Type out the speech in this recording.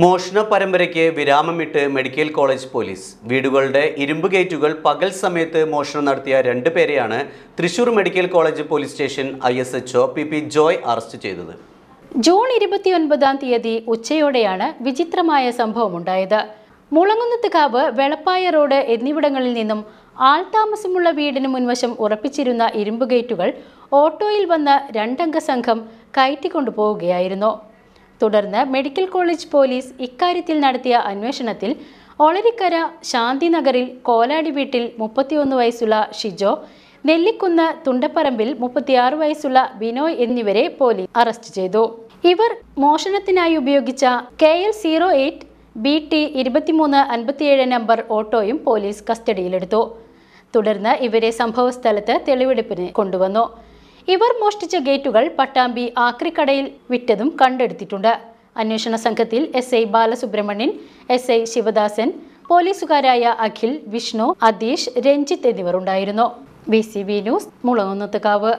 മോഷണ പരമ്പരയ്ക്ക് വിരാമമിട്ട് medical college police വീടുകളുടെ ഇരുമ്പ് ഗേറ്റുകൾ പകൽ സമയത്ത് മോഷണം നടത്തിയ രണ്ട് പേരെയാണ് Thrissur medical college police station I S H O P P Joy arrest ചെയ്തത് ജൂൺ ഇരുപത്തിയൊൻപതാം തീയതി ഉച്ചയോടെയാണ് വിചിത്രമായ സംഭവം സംഭവമുണ്ടായത് മുളങ്ങുന്നത്തുകാവ് വെളപ്പായ റോഡ് എന്നിവിടങ്ങളിൽ നിന്നും ആൾതാമസമുള്ള വീടിന് മുൻവശം ഉറപ്പിച്ചിരുന്ന ഇരുമ്പ് ഗേറ്റുകൾ ഓട്ടോയിൽ വന്ന രണ്ടംഗ സംഘം പോവുകയായിരുന്നു തുടർന്ന് മെഡിക്കൽ കോളേജ് പോലീസ് ഇക്കാര്യത്തിൽ നടത്തിയ അന്വേഷണത്തിൽ ഒളരിക്കര ശാന്തിനഗറിൽ കോലാടി വീട്ടിൽ മുപ്പത്തിയൊന്ന് വയസ്സുള്ള ഷിജോ നെല്ലിക്കുന്ന് തുണ്ടപ്പറമ്പിൽ മുപ്പത്തിയാറ് വയസ്സുള്ള ബിനോയ് എന്നിവരെ പോലീസ് അറസ്റ്റ് ചെയ്തു ഇവർ മോഷണത്തിനായി ഉപയോഗിച്ച K L zero eight B T ഇരുപത്തിമൂന്ന് അൻപത്തിയേഴ് നമ്പർ ഓട്ടോയും പോലീസ് കസ്റ്റഡിയിലെടുത്തു തുടർന്ന് ഇവരെ സംഭവസ്ഥലത്ത് തെളിവെടുപ്പിന് കൊണ്ടുവന്നു ഇവർ മോഷ്ടിച്ച ഗേറ്റുകൾ പട്ടാമ്പി ആക്രിക്കടയിൽ വിറ്റതും കണ്ടെടുത്തിട്ടുണ്ട് അന്വേഷണ സംഘത്തിൽ S I Balasubramanian S I Sivadasan പോലീസുകാരായ അഖിൽ വിഷ്ണു അതീഷ് രഞ്ജിത്ത് എന്നിവർ ഉണ്ടായിരുന്നു B C B news Mulamkunnathukavu